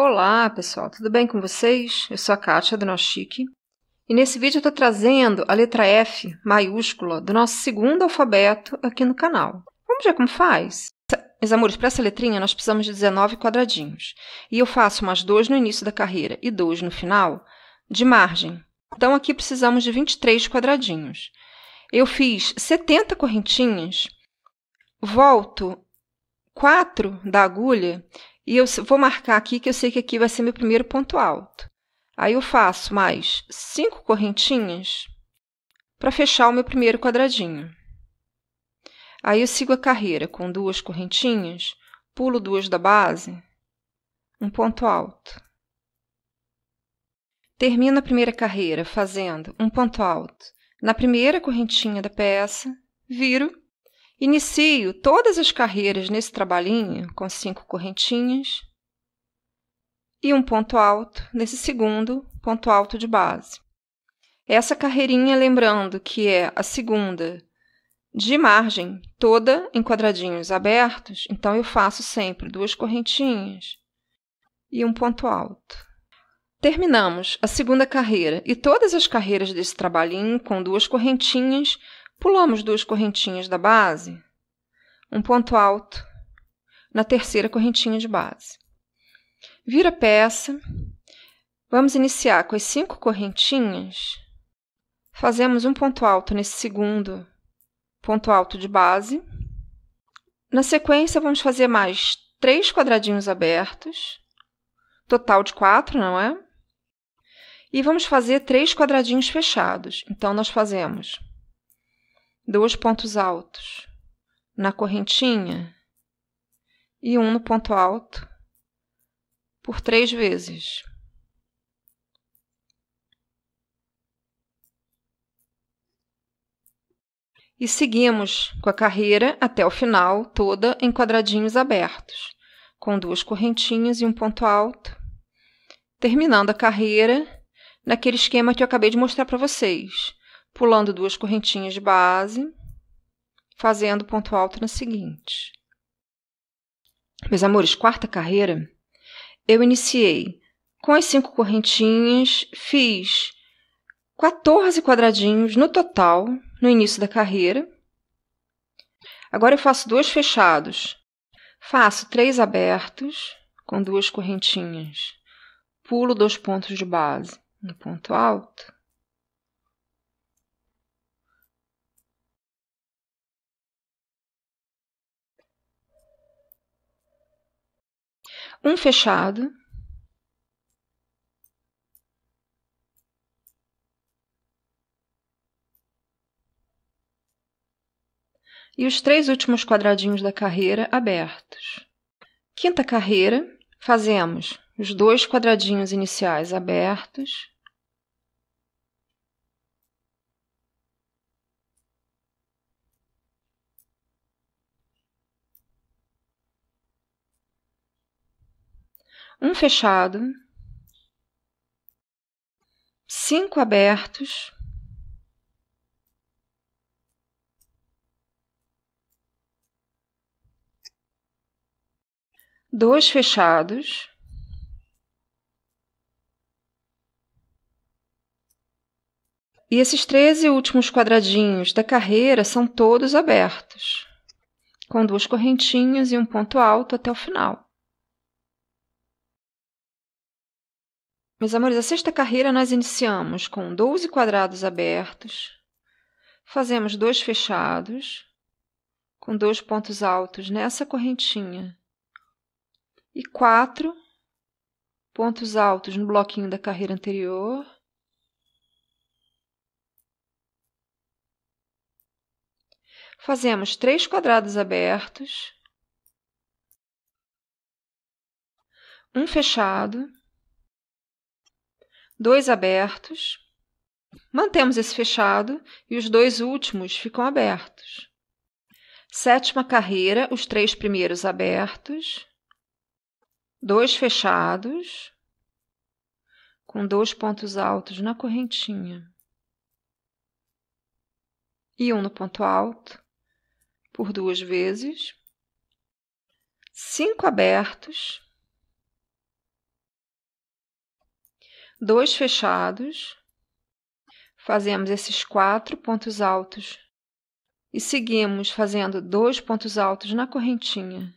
Olá, pessoal, tudo bem com vocês? Eu sou a Kátia do Nosso Chique e nesse vídeo eu estou trazendo a letra F maiúscula do nosso segundo alfabeto aqui no canal. Vamos ver como faz? Meus amores, para essa letrinha nós precisamos de 19 quadradinhos e eu faço umas duas no início da carreira e dois no final de margem. Então aqui precisamos de 23 quadradinhos. Eu fiz 70 correntinhas, volto 4 da agulha e eu vou marcar aqui que eu sei que aqui vai ser meu primeiro ponto alto. Aí eu faço mais cinco correntinhas para fechar o meu primeiro quadradinho. Aí eu sigo a carreira com duas correntinhas, pulo duas da base, um ponto alto. Termino a primeira carreira fazendo um ponto alto na primeira correntinha da peça, viro Inicio todas as carreiras nesse trabalhinho com cinco correntinhas e um ponto alto nesse segundo ponto alto de base. Essa carreirinha, lembrando que é a segunda de margem toda em quadradinhos abertos, então eu faço sempre duas correntinhas e um ponto alto. Terminamos a segunda carreira e todas as carreiras desse trabalhinho com duas correntinhas Pulamos duas correntinhas da base, um ponto alto na terceira correntinha de base. Vira a peça, vamos iniciar com as cinco correntinhas, fazemos um ponto alto nesse segundo ponto alto de base. Na sequência, vamos fazer mais três quadradinhos abertos, total de quatro, não é? E vamos fazer três quadradinhos fechados. Então, nós fazemos dois pontos altos na correntinha e um no ponto alto por três vezes. E seguimos com a carreira até o final, toda em quadradinhos abertos, com duas correntinhas e um ponto alto, terminando a carreira naquele esquema que eu acabei de mostrar para vocês pulando duas correntinhas de base, fazendo ponto alto na seguinte. Meus amores, quarta carreira, eu iniciei com as cinco correntinhas, fiz 14 quadradinhos no total no início da carreira. Agora eu faço dois fechados, faço três abertos com duas correntinhas, pulo dois pontos de base no ponto alto, um fechado. E os três últimos quadradinhos da carreira abertos. Quinta carreira, fazemos os dois quadradinhos iniciais abertos, um fechado, cinco abertos. Dois fechados. E esses treze últimos quadradinhos da carreira são todos abertos, com duas correntinhas e um ponto alto até o final. Meus amores, a sexta carreira nós iniciamos com 12 quadrados abertos, fazemos dois fechados, com dois pontos altos nessa correntinha, e quatro pontos altos no bloquinho da carreira anterior, fazemos três quadrados abertos, um fechado, dois abertos. Mantemos esse fechado e os dois últimos ficam abertos. Sétima carreira, os três primeiros abertos, dois fechados, com dois pontos altos na correntinha e um no ponto alto por duas vezes, cinco abertos dois fechados, fazemos esses quatro pontos altos e seguimos fazendo dois pontos altos na correntinha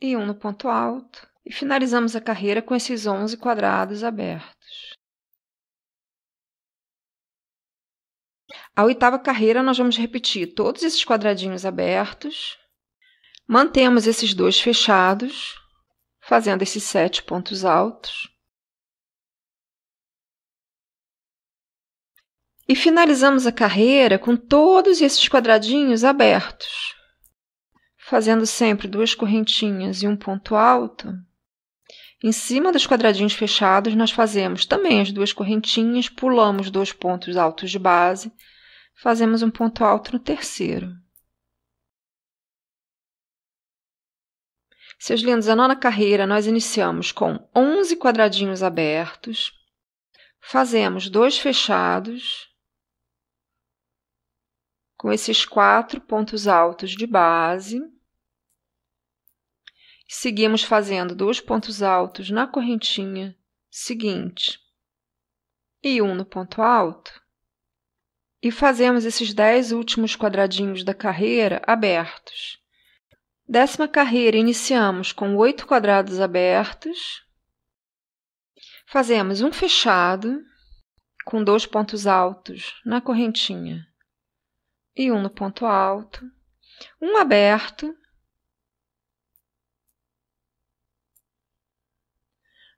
e um no ponto alto e finalizamos a carreira com esses 11 quadrados abertos. A oitava carreira nós vamos repetir todos esses quadradinhos abertos, mantemos esses dois fechados, fazendo esses sete pontos altos e finalizamos a carreira com todos esses quadradinhos abertos. Fazendo sempre duas correntinhas e um ponto alto, em cima dos quadradinhos fechados, nós fazemos também as duas correntinhas, pulamos dois pontos altos de base, fazemos um ponto alto no terceiro. Seus lindos, a nona carreira nós iniciamos com 11 quadradinhos abertos, fazemos dois fechados, com esses quatro pontos altos de base. Seguimos fazendo dois pontos altos na correntinha seguinte e um no ponto alto. E fazemos esses dez últimos quadradinhos da carreira abertos. Décima carreira, iniciamos com oito quadrados abertos. Fazemos um fechado com dois pontos altos na correntinha e um no ponto alto, um aberto.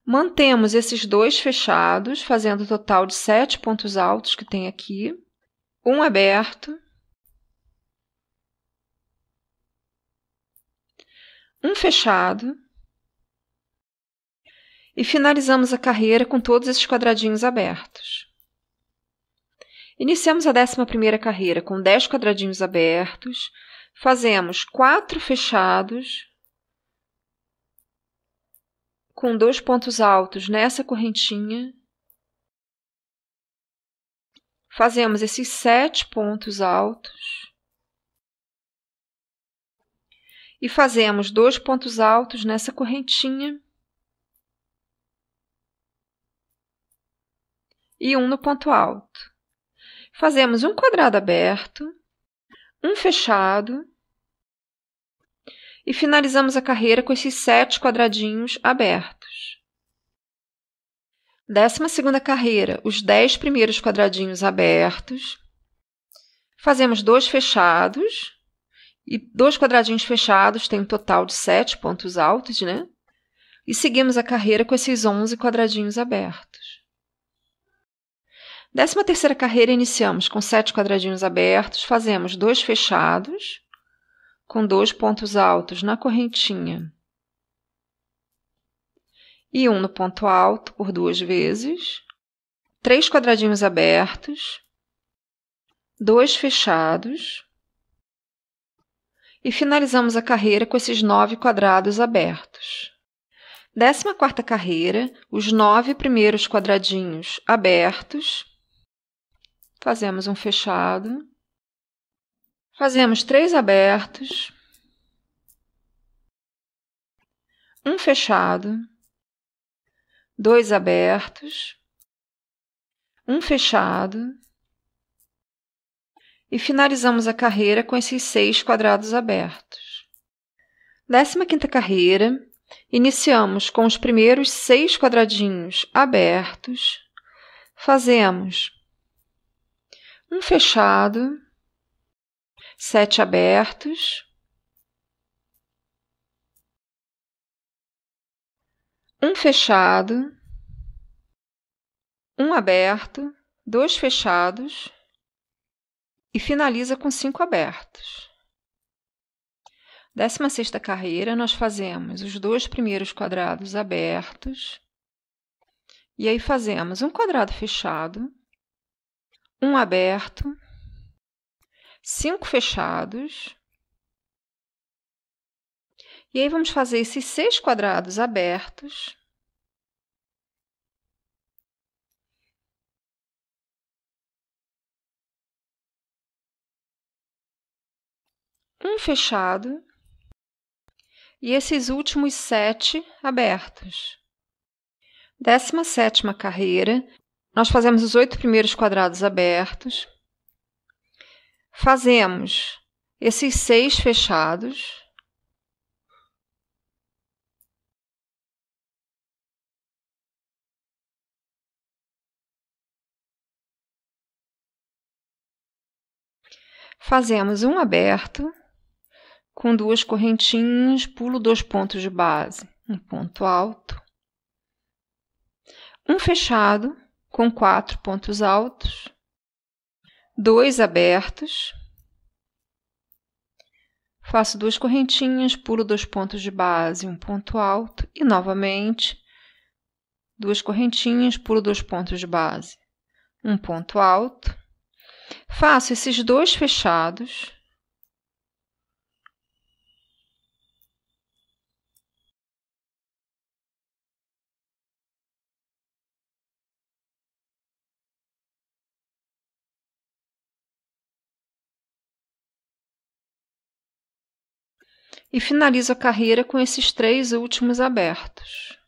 Mantemos esses dois fechados, fazendo o total de sete pontos altos que tem aqui, um aberto, um fechado, e finalizamos a carreira com todos esses quadradinhos abertos. Iniciamos a 11 primeira carreira com 10 quadradinhos abertos, fazemos 4 fechados, com dois pontos altos nessa correntinha. Fazemos esses sete pontos altos. E fazemos dois pontos altos nessa correntinha. E um no ponto alto fazemos um quadrado aberto, um fechado e finalizamos a carreira com esses sete quadradinhos abertos. Décima segunda carreira, os dez primeiros quadradinhos abertos. Fazemos dois fechados e dois quadradinhos fechados tem um total de sete pontos altos, né? E seguimos a carreira com esses onze quadradinhos abertos. Décima terceira carreira iniciamos com sete quadradinhos abertos, fazemos dois fechados, com dois pontos altos na correntinha e um no ponto alto por duas vezes, três quadradinhos abertos, dois fechados e finalizamos a carreira com esses nove quadrados abertos. Décima quarta carreira, os nove primeiros quadradinhos abertos, fazemos um fechado, fazemos três abertos, um fechado, dois abertos, um fechado e finalizamos a carreira com esses seis quadrados abertos. Décima quinta carreira, iniciamos com os primeiros seis quadradinhos abertos, fazemos um fechado, sete abertos, um fechado, um aberto, dois fechados e finaliza com cinco abertos. Décima sexta carreira, nós fazemos os dois primeiros quadrados abertos, e aí fazemos um quadrado fechado, um aberto, cinco fechados. E aí vamos fazer esses seis quadrados abertos. Um fechado e esses últimos sete abertos. Décima sétima carreira, nós fazemos os oito primeiros quadrados abertos. Fazemos esses seis fechados. Fazemos um aberto com duas correntinhas, pulo dois pontos de base, um ponto alto, um fechado com quatro pontos altos, dois abertos. Faço duas correntinhas, pulo dois pontos de base, um ponto alto e novamente duas correntinhas, pulo dois pontos de base, um ponto alto. Faço esses dois fechados e finalizo a carreira com esses três últimos abertos.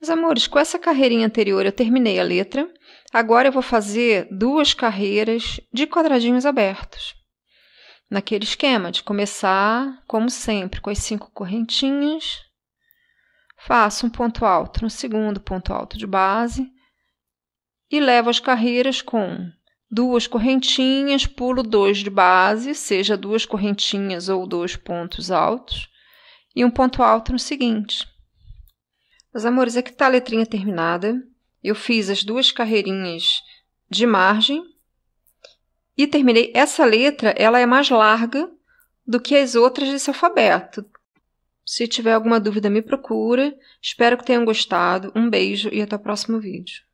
Meus amores, com essa carreirinha anterior eu terminei a letra, agora eu vou fazer duas carreiras de quadradinhos abertos. Naquele esquema de começar, como sempre, com as cinco correntinhas, faço um ponto alto no segundo ponto alto de base e levo as carreiras com duas correntinhas, pulo dois de base, seja duas correntinhas ou dois pontos altos, e um ponto alto no seguinte. Meus amores, aqui está a letrinha terminada. Eu fiz as duas carreirinhas de margem e terminei. Essa letra ela é mais larga do que as outras desse alfabeto. Se tiver alguma dúvida, me procura. Espero que tenham gostado. Um beijo e até o próximo vídeo.